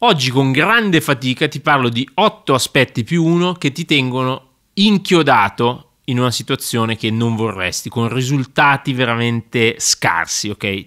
Oggi con grande fatica ti parlo di 8 aspetti più 1 che ti tengono inchiodato in una situazione che non vorresti, con risultati veramente scarsi, ok?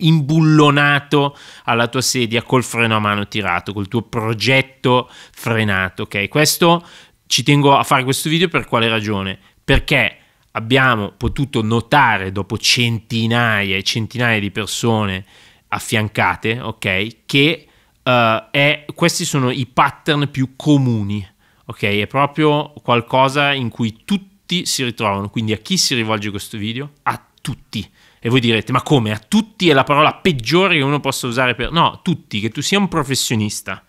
imbullonato alla tua sedia col freno a mano tirato, col tuo progetto frenato, ok? Questo ci tengo a fare questo video per quale ragione? Perché abbiamo potuto notare dopo centinaia e centinaia di persone affiancate, ok, che uh, è, questi sono i pattern più comuni, ok? È proprio qualcosa in cui tutti si ritrovano, quindi a chi si rivolge questo video? A tutti. E voi direte, ma come? A tutti è la parola peggiore che uno possa usare per... No, tutti, che tu sia un professionista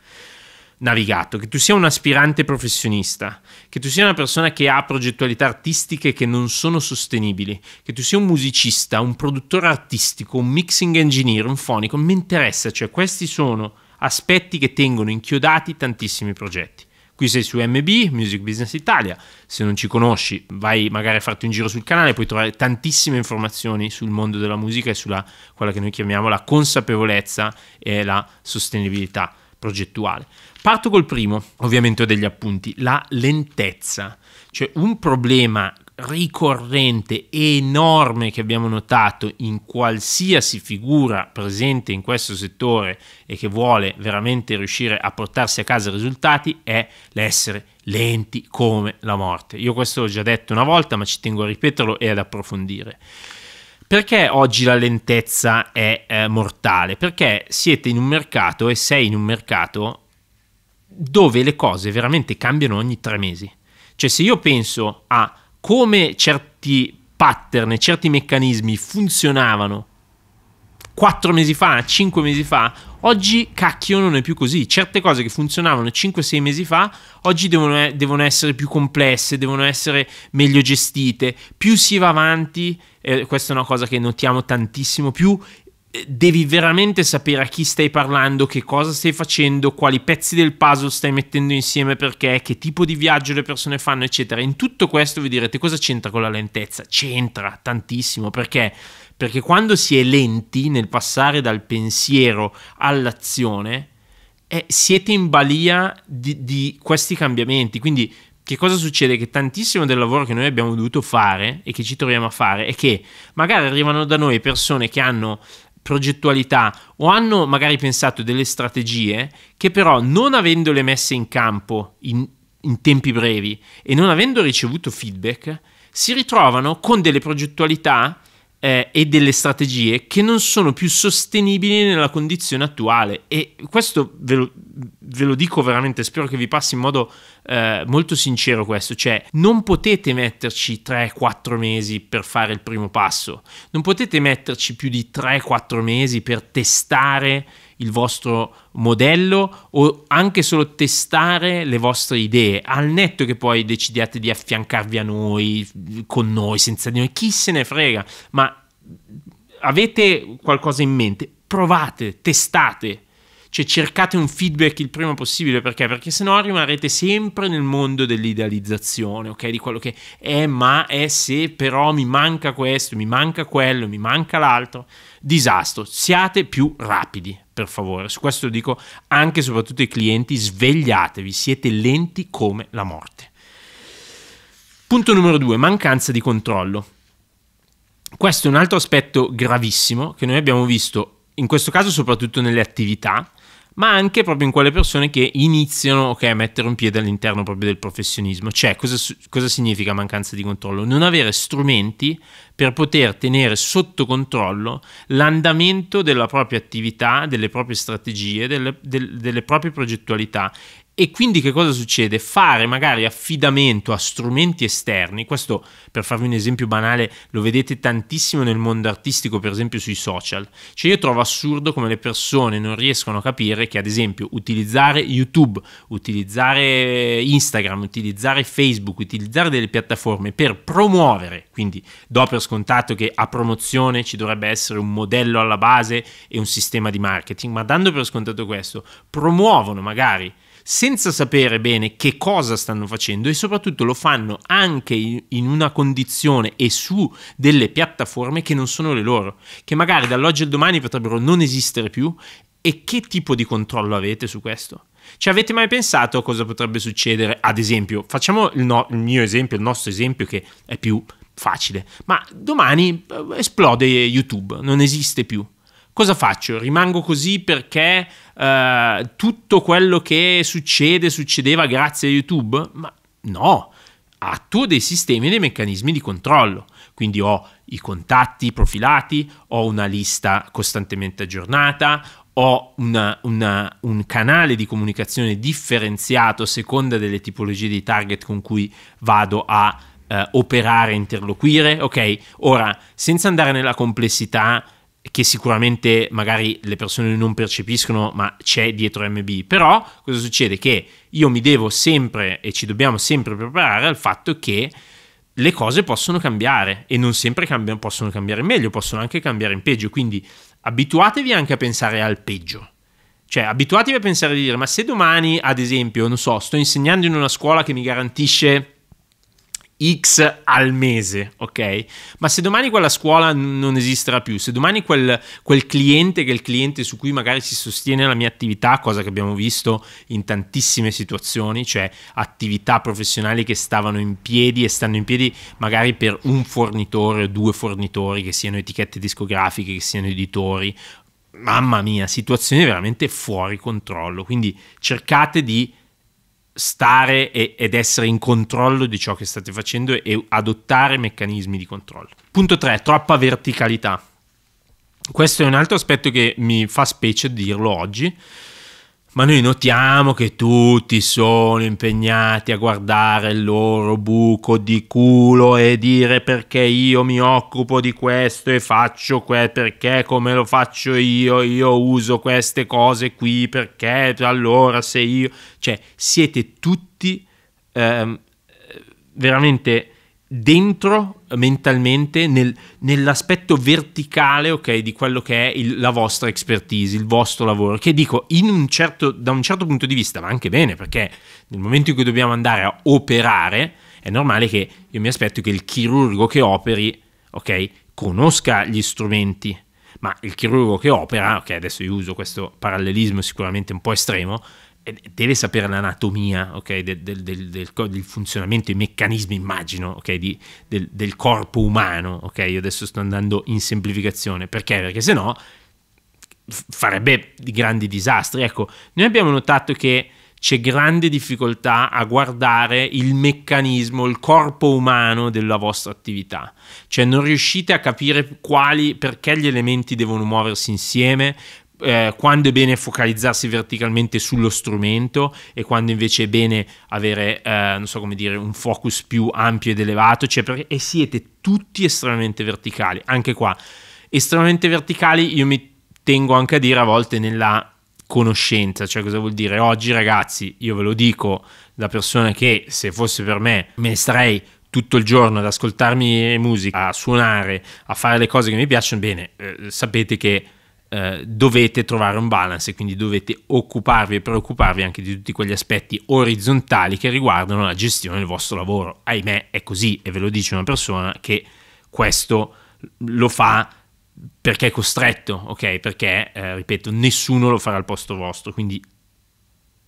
navigato, che tu sia un aspirante professionista, che tu sia una persona che ha progettualità artistiche che non sono sostenibili, che tu sia un musicista, un produttore artistico, un mixing engineer, un fonico, non mi interessa, cioè questi sono aspetti che tengono inchiodati tantissimi progetti. Qui sei su MB, Music Business Italia, se non ci conosci vai magari a farti un giro sul canale, puoi trovare tantissime informazioni sul mondo della musica e sulla quella che noi chiamiamo la consapevolezza e la sostenibilità progettuale. Parto col primo, ovviamente ho degli appunti, la lentezza, cioè un problema ricorrente enorme che abbiamo notato in qualsiasi figura presente in questo settore e che vuole veramente riuscire a portarsi a casa risultati è l'essere lenti come la morte. Io questo l'ho già detto una volta, ma ci tengo a ripeterlo e ad approfondire. Perché oggi la lentezza è eh, mortale? Perché siete in un mercato e sei in un mercato dove le cose veramente cambiano ogni tre mesi. Cioè se io penso a come certi pattern, certi meccanismi funzionavano quattro mesi fa, cinque mesi fa, oggi cacchio non è più così. Certe cose che funzionavano 5-6 mesi fa, oggi devono, devono, essere più complesse, devono essere meglio gestite. Più si va avanti, eh, questa è una cosa che notiamo tantissimo, più devi veramente sapere a chi stai parlando, che cosa stai facendo, quali pezzi del puzzle stai mettendo insieme perché, che tipo di viaggio le persone fanno, eccetera. In tutto questo vi direte cosa c'entra con la lentezza? C'entra tantissimo perché perché quando si è lenti nel passare dal pensiero all'azione, eh, siete in balia di, di questi cambiamenti. Quindi che cosa succede? Che tantissimo del lavoro che noi abbiamo dovuto fare e che ci troviamo a fare è che magari arrivano da noi persone che hanno progettualità o hanno magari pensato delle strategie che però non avendole messe in campo in, in tempi brevi e non avendo ricevuto feedback si ritrovano con delle progettualità eh, e delle strategie che non sono più sostenibili nella condizione attuale e questo ve lo, ve lo dico veramente, spero che vi passi in modo eh, molto sincero questo, cioè non potete metterci 3-4 mesi per fare il primo passo, non potete metterci più di 3-4 mesi per testare il vostro modello o anche solo testare le vostre idee, al netto che poi decidiate di affiancarvi a noi, con noi, senza di noi, chi se ne frega, ma avete qualcosa in mente, provate, testate cioè cercate un feedback il prima possibile perché? Perché se no rimarrete sempre nel mondo dell'idealizzazione, ok? Di quello che è, ma è se però mi manca questo, mi manca quello, mi manca l'altro. Disastro, siate più rapidi, per favore. Su questo lo dico anche e soprattutto ai clienti, svegliatevi, siete lenti come la morte. Punto numero due, mancanza di controllo. Questo è un altro aspetto gravissimo che noi abbiamo visto in questo caso soprattutto nelle attività, ma anche proprio in quelle persone che iniziano okay, a mettere un piede all'interno proprio del professionismo. Cioè, cosa, cosa significa mancanza di controllo? Non avere strumenti per poter tenere sotto controllo l'andamento della propria attività, delle proprie strategie, delle, del, delle proprie progettualità e quindi che cosa succede? Fare magari affidamento a strumenti esterni, questo per farvi un esempio banale lo vedete tantissimo nel mondo artistico, per esempio sui social. Cioè io trovo assurdo come le persone non riescono a capire che ad esempio utilizzare YouTube, utilizzare Instagram, utilizzare Facebook, utilizzare delle piattaforme per promuovere, quindi do per scontato che a promozione ci dovrebbe essere un modello alla base e un sistema di marketing, ma dando per scontato questo, promuovono magari senza sapere bene che cosa stanno facendo e soprattutto lo fanno anche in una condizione e su delle piattaforme che non sono le loro, che magari dall'oggi al domani potrebbero non esistere più e che tipo di controllo avete su questo? Ci avete mai pensato a cosa potrebbe succedere? Ad esempio, facciamo il, no- il, mio esempio, il nostro esempio che è più facile, ma domani eh, esplode YouTube, non esiste più cosa faccio? Rimango così perché eh, tutto quello che succede succedeva grazie a YouTube? Ma no, attuo dei sistemi e dei meccanismi di controllo. Quindi ho i contatti profilati, ho una lista costantemente aggiornata, ho una, una, un canale di comunicazione differenziato a seconda delle tipologie di target con cui vado a eh, operare, interloquire. Ok, ora senza andare nella complessità che sicuramente magari le persone non percepiscono, ma c'è dietro MB. Però cosa succede? Che io mi devo sempre e ci dobbiamo sempre preparare al fatto che le cose possono cambiare e non sempre cambi- possono cambiare in meglio, possono anche cambiare in peggio. Quindi abituatevi anche a pensare al peggio. Cioè, abituatevi a pensare di dire, ma se domani, ad esempio, non so, sto insegnando in una scuola che mi garantisce X al mese, ok? Ma se domani quella scuola non esisterà più, se domani quel, quel, cliente, che è il cliente su cui magari si sostiene la mia attività, cosa che abbiamo visto in tantissime situazioni, cioè attività professionali che stavano in piedi e stanno in piedi magari per un fornitore o due fornitori, che siano etichette discografiche, che siano editori, mamma mia, situazioni veramente fuori controllo. Quindi cercate di stare e, ed essere in controllo di ciò che state facendo e adottare meccanismi di controllo. Punto 3, troppa verticalità. Questo è un altro aspetto che mi fa specie dirlo oggi, ma noi notiamo che tutti sono impegnati a guardare il loro buco di culo e dire perché io mi occupo di questo e faccio quel perché come lo faccio io, io uso queste cose qui perché allora se io, cioè siete tutti ehm, veramente dentro eh, mentalmente nel, nell'aspetto verticale ok di quello che è il, la vostra expertise il vostro lavoro che dico un certo, da un certo punto di vista va anche bene perché nel momento in cui dobbiamo andare a operare è normale che io mi aspetto che il chirurgo che operi ok conosca gli strumenti ma il chirurgo che opera ok adesso io uso questo parallelismo sicuramente un po' estremo eh, deve sapere l'anatomia okay, del, del, del, del, funzionamento, i meccanismi, immagino, okay, di, del, corpo umano. Okay? Io adesso sto andando in semplificazione perché? Perché se no farebbe grandi disastri. Ecco, noi abbiamo notato che c'è grande difficoltà a guardare il meccanismo, il corpo umano della vostra attività. Cioè non riuscite a capire quali, perché gli elementi devono muoversi insieme, eh, quando è bene focalizzarsi verticalmente sullo strumento e quando invece è bene avere, eh, non so come dire, un focus più ampio ed elevato, cioè perché, e siete tutti estremamente verticali, anche qua. Estremamente verticali io mi tengo anche a dire a volte nella conoscenza, cioè cosa vuol dire? Oggi ragazzi, io ve lo dico da persona che se fosse per me me ne starei tutto il giorno ad ascoltarmi musica, a suonare, a fare le cose che mi piacciono, bene, eh, sapete che eh, dovete trovare un balance, e quindi dovete occuparvi e preoccuparvi anche di tutti quegli aspetti orizzontali che riguardano la gestione del vostro lavoro. Ahimè, è così e ve lo dice una persona che questo lo fa perché è costretto, ok? Perché, eh, ripeto, nessuno lo farà al posto vostro, quindi,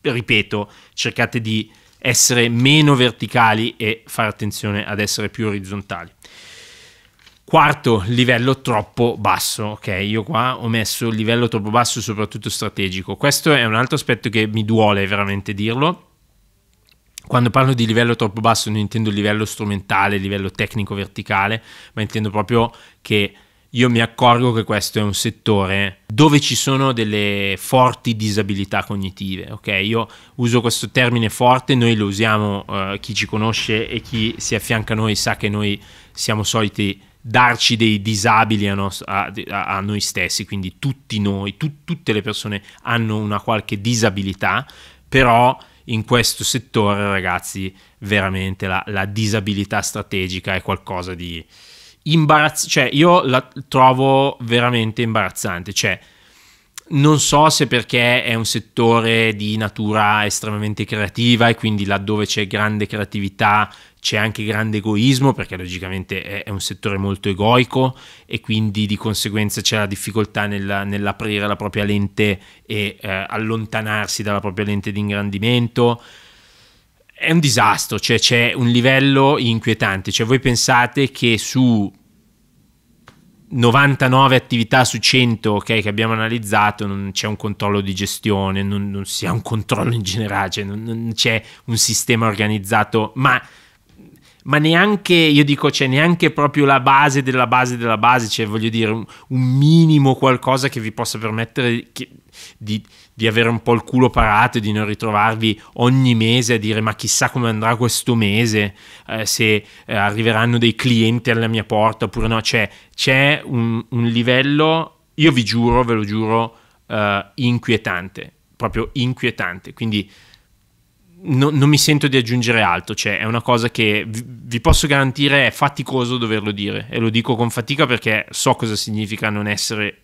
ripeto, cercate di essere meno verticali e fare attenzione ad essere più orizzontali. Quarto, livello troppo basso, ok? Io qua ho messo livello troppo basso soprattutto strategico. Questo è un altro aspetto che mi duole veramente dirlo. Quando parlo di livello troppo basso non intendo livello strumentale, livello tecnico verticale, ma intendo proprio che io mi accorgo che questo è un settore dove ci sono delle forti disabilità cognitive, ok? Io uso questo termine forte, noi lo usiamo, eh, chi ci conosce e chi si affianca a noi sa che noi siamo soliti darci dei disabili a, nos- a, a noi stessi, quindi tutti noi, tu- tutte le persone hanno una qualche disabilità, però in questo settore ragazzi veramente la, la disabilità strategica è qualcosa di imbarazzante, cioè io la trovo veramente imbarazzante, cioè non so se perché è un settore di natura estremamente creativa e quindi laddove c'è grande creatività c'è anche grande egoismo perché logicamente è, un settore molto egoico e quindi di conseguenza c'è la difficoltà nella, nell'aprire la propria lente e eh, allontanarsi dalla propria lente di ingrandimento. È un disastro, cioè c'è un livello inquietante, cioè voi pensate che su 99 attività su 100 okay, che abbiamo analizzato non c'è un controllo di gestione, non, non si ha un controllo in generale, cioè non, non c'è un sistema organizzato, ma ma neanche, io dico, c'è cioè, neanche proprio la base della base della base, cioè voglio dire un, un minimo qualcosa che vi possa permettere che, di, di, avere un po' il culo parato e di non ritrovarvi ogni mese a dire ma chissà come andrà questo mese, eh, se eh, arriveranno dei clienti alla mia porta oppure no, cioè c'è un, un livello, io vi giuro, ve lo giuro, eh, inquietante, proprio inquietante, quindi no, non mi sento di aggiungere altro, cioè è una cosa che vi, vi, posso garantire è faticoso doverlo dire e lo dico con fatica perché so cosa significa non essere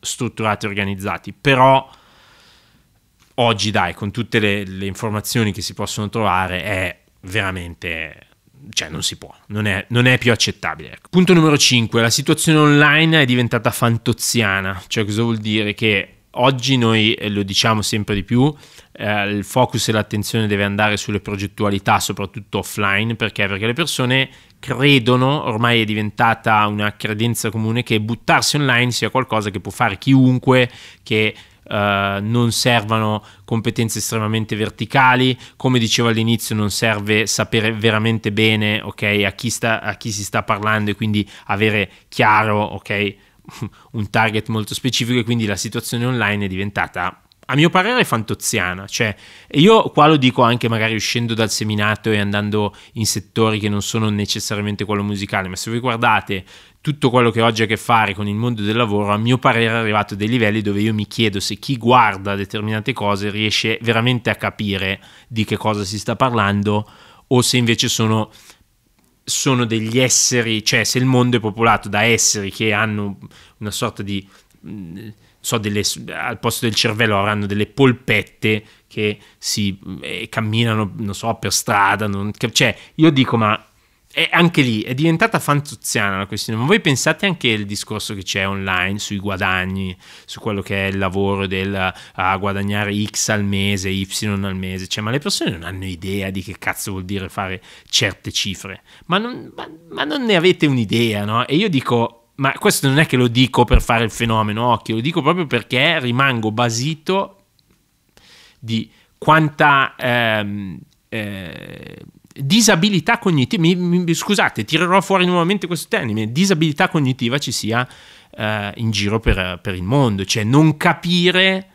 strutturati e organizzati, però oggi dai, con tutte le, le informazioni che si possono trovare è veramente cioè non si può, non è, non è più accettabile. Punto numero 5, la situazione online è diventata fantoziana, cioè cosa vuol dire? Che Oggi noi lo diciamo sempre di più, eh, il focus e l'attenzione deve andare sulle progettualità, soprattutto offline, perché? Perché le persone credono, ormai è diventata una credenza comune, che buttarsi online sia qualcosa che può fare chiunque, che Uh, non servano competenze estremamente verticali, come dicevo all'inizio non serve sapere veramente bene okay, a, chi sta, a, chi si sta parlando e quindi avere chiaro okay, un target molto specifico e quindi la situazione online è diventata a mio parere fantoziana, cioè io qua lo dico anche magari uscendo dal seminato e andando in settori che non sono necessariamente quello musicale, ma se voi guardate tutto quello che oggi ha a che fare con il mondo del lavoro, a mio parere è arrivato a dei livelli dove io mi chiedo se chi guarda determinate cose riesce veramente a capire di che cosa si sta parlando o se invece sono sono degli esseri, cioè se il mondo è popolato da esseri che hanno una sorta di... Mm, so, delle, al posto del cervello avranno delle polpette che si eh, camminano, non so, per strada. Non, cioè, io dico, ma è anche lì è diventata fantuziana la questione. Ma voi pensate anche al discorso che c'è online sui guadagni, su quello che è il lavoro del uh, guadagnare X al mese, Y al mese. Cioè, ma le persone non hanno idea di che cazzo vuol dire fare certe cifre. Ma non, ma, ma non ne avete un'idea, no? E io dico ma questo non è che lo dico per fare il fenomeno, occhio, lo dico proprio perché rimango basito di quanta ehm, eh, disabilità cognitiva, mi, mi, scusate, tirerò fuori nuovamente questo termine, disabilità cognitiva ci sia eh, in giro per, per, il mondo, cioè non capire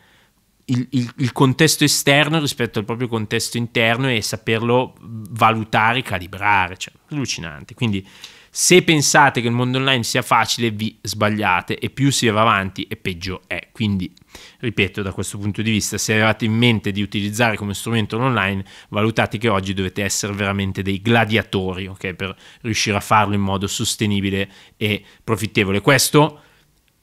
il, il, il, contesto esterno rispetto al proprio contesto interno e saperlo valutare, calibrare, cioè allucinante. Quindi se pensate che il mondo online sia facile, vi sbagliate e più si va avanti e peggio è. Quindi, ripeto, da questo punto di vista, se avevate in mente di utilizzare come strumento l'online, valutate che oggi dovete essere veramente dei gladiatori, ok? Per riuscire a farlo in modo sostenibile e profittevole. Questo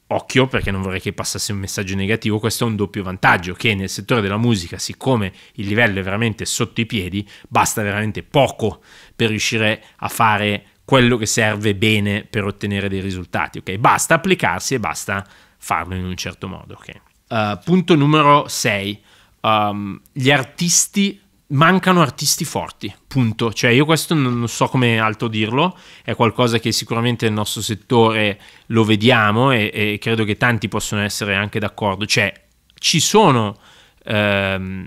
occhio perché non vorrei che passasse un messaggio negativo, questo è un doppio vantaggio che nel settore della musica, siccome il livello è veramente sotto i piedi, basta veramente poco per riuscire a fare quello che serve bene per ottenere dei risultati, ok? Basta applicarsi e basta farlo in un certo modo, ok? Uh, punto numero 6. Um, ehm, gli artisti mancano artisti forti, punto. Cioè io questo non so come altro dirlo, è qualcosa che sicuramente nel nostro settore lo vediamo e, e credo che tanti possono essere anche d'accordo. Cioè ci sono ehm,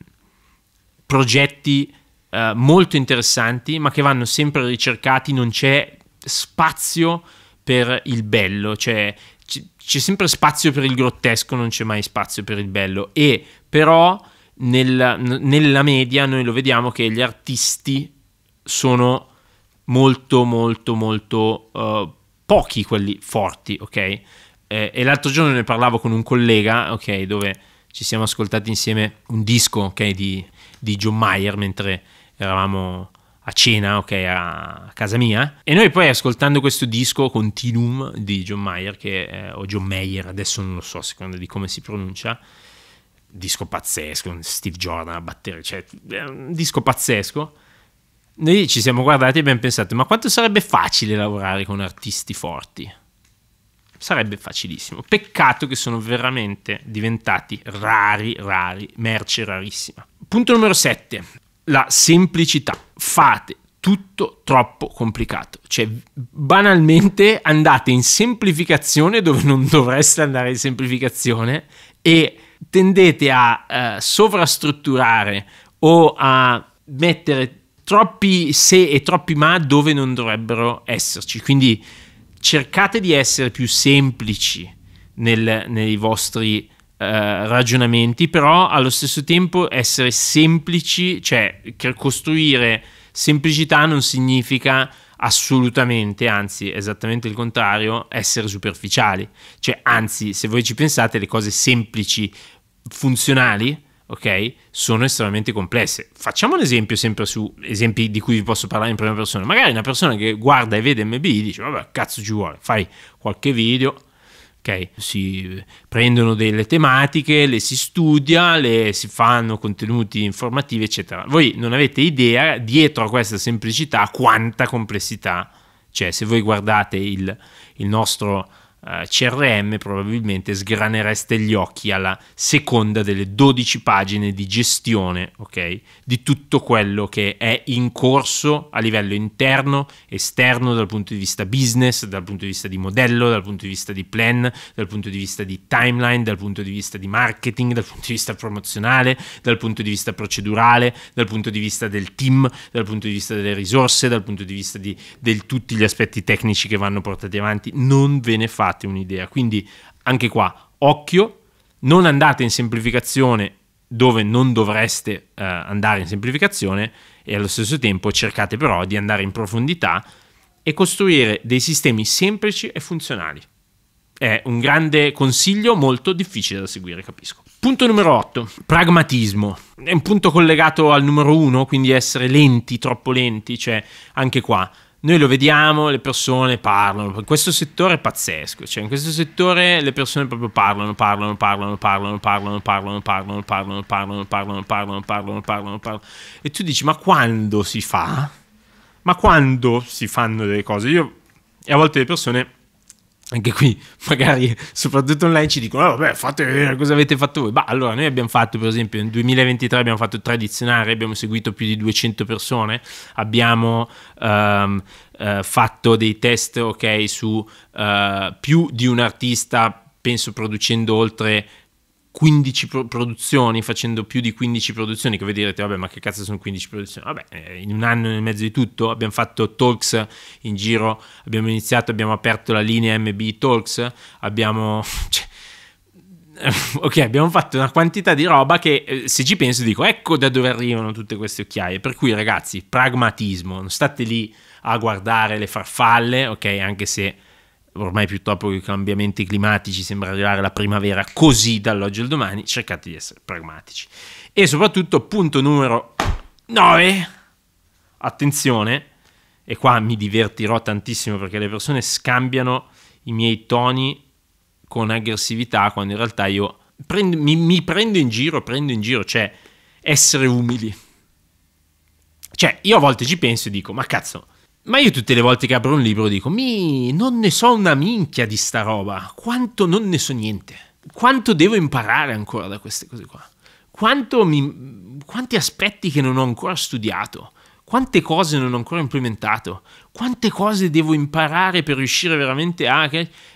progetti eh, molto interessanti, ma che vanno sempre ricercati, non c'è spazio per il bello, cioè c'è sempre spazio per il grottesco, non c'è mai spazio per il bello. E però nella, nella media noi lo vediamo che gli artisti sono molto molto molto uh, pochi quelli forti, ok? Eh, e l'altro giorno ne parlavo con un collega, ok, dove ci siamo ascoltati insieme un disco, ok, di, di John Mayer mentre eravamo a cena, ok, a casa mia. E noi poi ascoltando questo disco Continuum di John Mayer, che, eh, o John Mayer, adesso non lo so, secondo di come si pronuncia, disco pazzesco, Steve Jordan a battere, cioè un disco pazzesco. Noi ci siamo guardati e abbiamo pensato, ma quanto sarebbe facile lavorare con artisti forti? Sarebbe facilissimo. Peccato che sono veramente diventati rari, rari, merce rarissima. Punto numero 7 la semplicità. Fate tutto troppo complicato. Cioè, banalmente andate in semplificazione dove non dovreste andare in semplificazione e tendete a eh, sovrastrutturare o a mettere troppi se e troppi ma dove non dovrebbero esserci. Quindi cercate di essere più semplici nel, nei vostri eh, ragionamenti, però allo stesso tempo essere semplici, cioè costruire semplicità non significa assolutamente, anzi esattamente il contrario, essere superficiali. Cioè, anzi, se voi ci pensate, le cose semplici, funzionali, ok, sono estremamente complesse. Facciamo un esempio sempre su esempi di cui vi posso parlare in prima persona. Magari una persona che guarda e vede MBI dice, vabbè, cazzo ci vuole, fai qualche video, Okay. Si eh, prendono delle tematiche, le si studia, le si fanno contenuti informativi, eccetera. Voi non avete idea dietro a questa semplicità quanta complessità c'è. Se voi guardate il, il nostro CRM probabilmente sgranereste gli occhi alla seconda delle 12 pagine di gestione, ok? Di tutto quello che è in corso a livello interno, esterno, dal punto di vista business, dal punto di vista di modello, dal punto di vista di plan, dal punto di vista di timeline, dal punto di vista di marketing, dal punto di vista promozionale, dal punto di vista procedurale, dal punto di vista del team, dal punto di vista delle risorse, dal punto di vista di, di tutti gli aspetti tecnici che vanno portati avanti. Non ve ne fate fate un'idea. Quindi anche qua, occhio, non andate in semplificazione dove non dovreste eh, andare in semplificazione e allo stesso tempo cercate però di andare in profondità e costruire dei sistemi semplici e funzionali. È un grande consiglio molto difficile da seguire, capisco. Punto numero 8, pragmatismo. È un punto collegato al numero 1, quindi essere lenti, troppo lenti, cioè anche qua noi lo vediamo, le persone parlano, in questo settore è pazzesco, cioè in questo settore le persone proprio parlano, parlano, parlano, parlano, parlano, parlano, parlano, parlano, parlano, parlano, parlano, parlano, parlano, parlano. E tu dici, ma quando si fa? Ma quando si fanno delle cose? Io, e a volte le persone anche qui magari soprattutto online ci dicono ah, vabbè fate vedere cosa avete fatto voi ma allora noi abbiamo fatto per esempio nel 2023 abbiamo fatto tre dizionari abbiamo seguito più di 200 persone abbiamo um, uh, fatto dei test ok su uh, più di un artista penso producendo oltre 15 pro- produzioni, facendo più di 15 produzioni, che voi direte, vabbè, ma che cazzo sono 15 produzioni? Vabbè, eh, in un anno e mezzo di tutto abbiamo fatto talks in giro, abbiamo iniziato, abbiamo aperto la linea MB Talks, abbiamo... Cioè, ok, abbiamo fatto una quantità di roba che eh, se ci penso dico ecco da dove arrivano tutte queste occhiaie. Per cui ragazzi, pragmatismo, non state lì a guardare le farfalle, ok, anche se ormai piuttosto che i cambiamenti climatici sembra arrivare la primavera così dall'oggi al domani, cercate di essere pragmatici. E soprattutto punto numero 9, attenzione, e qua mi divertirò tantissimo perché le persone scambiano i miei toni con aggressività quando in realtà io prendo, mi, mi prendo in giro, prendo in giro, cioè essere umili. Cioè, io a volte ci penso e dico, ma cazzo, ma io tutte le volte che apro un libro dico, mi, non ne so una minchia di sta roba, quanto non ne so niente, quanto devo imparare ancora da queste cose qua, mi, quanti aspetti che non ho ancora studiato, quante cose non ho ancora implementato, quante cose devo imparare per riuscire veramente a...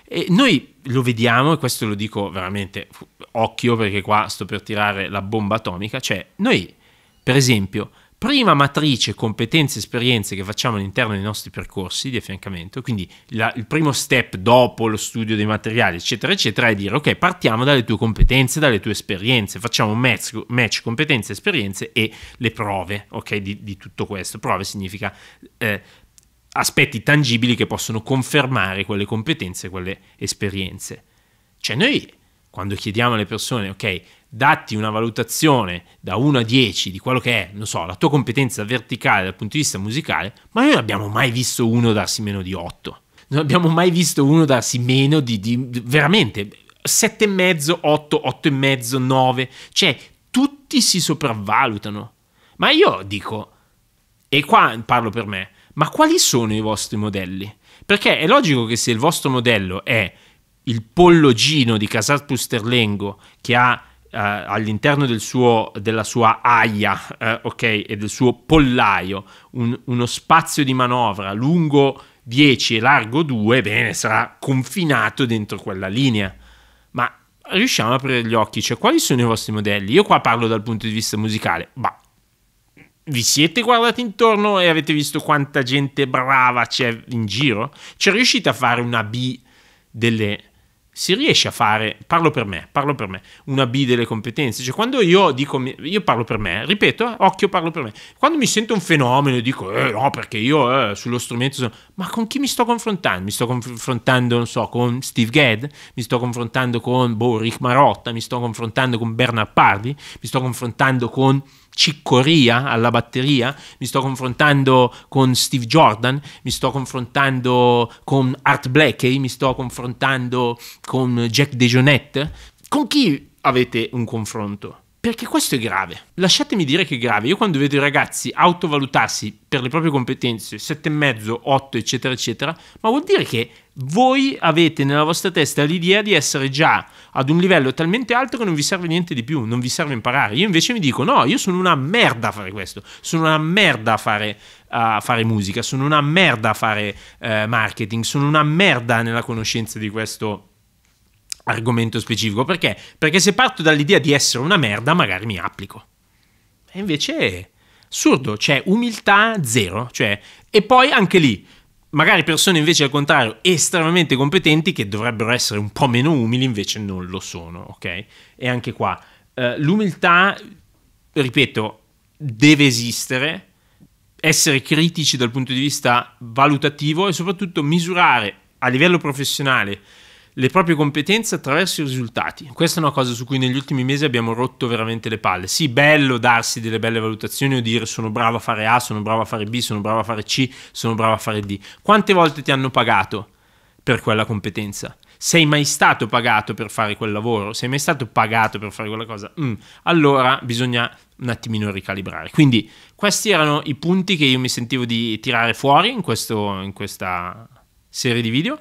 E noi lo vediamo, e questo lo dico veramente, occhio perché qua sto per tirare la bomba atomica, cioè noi, per esempio, prima matrice competenze e esperienze che facciamo all'interno dei nostri percorsi di affiancamento, quindi la, il primo step dopo lo studio dei materiali, eccetera, eccetera, è dire ok, partiamo dalle tue competenze, dalle tue esperienze, facciamo un match, match competenze, esperienze e le prove, ok, di, di tutto questo. Prove significa eh, aspetti tangibili che possono confermare quelle competenze, quelle esperienze. Cioè noi quando chiediamo alle persone, ok, datti una valutazione da 1 a 10 di quello che è, non so, la tua competenza verticale dal punto di vista musicale, ma noi non abbiamo mai visto uno darsi meno di 8. Non abbiamo mai visto uno darsi meno di, di veramente 7,5, 8, 8,5, 9. Cioè, tutti si sopravvalutano. Ma io dico, e qua parlo per me, ma quali sono i vostri modelli? Perché è logico che se il vostro modello è il pollogino di Casar Pusterlengo che ha eh, all'interno del della sua aia eh, okay, e del suo pollaio un, uno spazio di manovra lungo 10 e largo 2, bene, sarà confinato dentro quella linea. Ma riusciamo a aprire gli occhi, cioè quali sono i vostri modelli? Io qua parlo dal punto di vista musicale, ma vi siete guardati intorno e avete visto quanta gente brava c'è in giro? Cioè riuscite a fare una B delle si riesce a fare, parlo per me, parlo per me, una B delle competenze. Cioè, quando io dico, io parlo per me, ripeto, eh, occhio, parlo per me. Quando mi sento un fenomeno e dico, eh, no, perché io eh, sullo strumento sono... Ma con chi mi sto confrontando? Mi sto confrontando, non so, con Steve Gadd, mi sto confrontando con, boh, Rick Marotta, mi sto confrontando con Bernard Pardi, mi sto confrontando con ciccoria alla batteria, mi sto confrontando con Steve Jordan, mi sto confrontando con Art Blakey, mi sto confrontando con Jack DeJohnette. Con chi avete un confronto? Perché questo è grave. Lasciatemi dire che è grave. Io quando vedo i ragazzi autovalutarsi per le proprie competenze, 7,5, 8, eccetera, eccetera, ma vuol dire che voi avete nella vostra testa l'idea di essere già ad un livello talmente alto che non vi serve niente di più, non vi serve imparare. Io invece mi dico: no, io sono una merda a fare questo, sono una merda a fare, a fare musica, sono una merda a fare eh, marketing, sono una merda nella conoscenza di questo argomento specifico. Perché? Perché se parto dall'idea di essere una merda, magari mi applico. E invece assurdo, c'è cioè umiltà zero. Cioè, e poi anche lì, magari persone invece al contrario estremamente competenti che dovrebbero essere un po' meno umili, invece non lo sono, ok? E anche qua, eh, l'umiltà, ripeto, deve esistere, essere critici dal punto di vista valutativo e soprattutto misurare a livello professionale le proprie competenze attraverso i risultati. Questa è una cosa su cui negli ultimi mesi abbiamo rotto veramente le palle. Sì, bello darsi delle belle valutazioni o dire sono bravo a fare A, sono bravo a fare B, sono bravo a fare C, sono bravo a fare D. Quante volte ti hanno pagato per quella competenza? Sei mai stato pagato per fare quel lavoro? Sei mai stato pagato per fare quella cosa? Mm, allora bisogna un attimino ricalibrare. Quindi questi erano i punti che io mi sentivo di tirare fuori in, questo, in questa serie di video.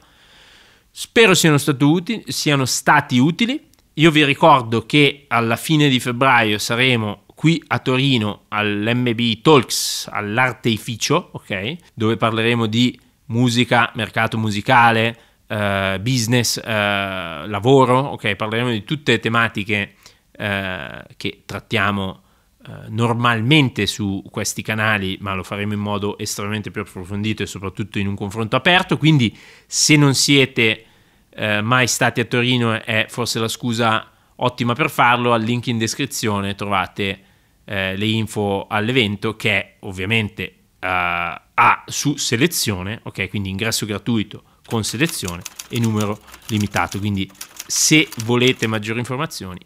Spero siano, utili, siano stati utili. Io vi ricordo che alla fine di febbraio saremo qui a Torino all'MB Talks, all'arteificio, ok? Dove parleremo di musica, mercato musicale, eh, business, eh, lavoro, ok? Parleremo di tutte le tematiche eh, che trattiamo eh, normalmente su questi canali, ma lo faremo in modo estremamente più approfondito e soprattutto in un confronto aperto. Quindi, se non siete eh, mai stati a Torino, è forse la scusa ottima per farlo. Al link in descrizione trovate eh, le info all'evento, che ovviamente eh, ha su selezione, ok? Quindi ingresso gratuito con selezione e numero limitato. Quindi, se volete maggiori informazioni,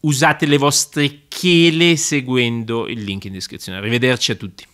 usate le vostre chele seguendo il link in descrizione. Arrivederci a tutti.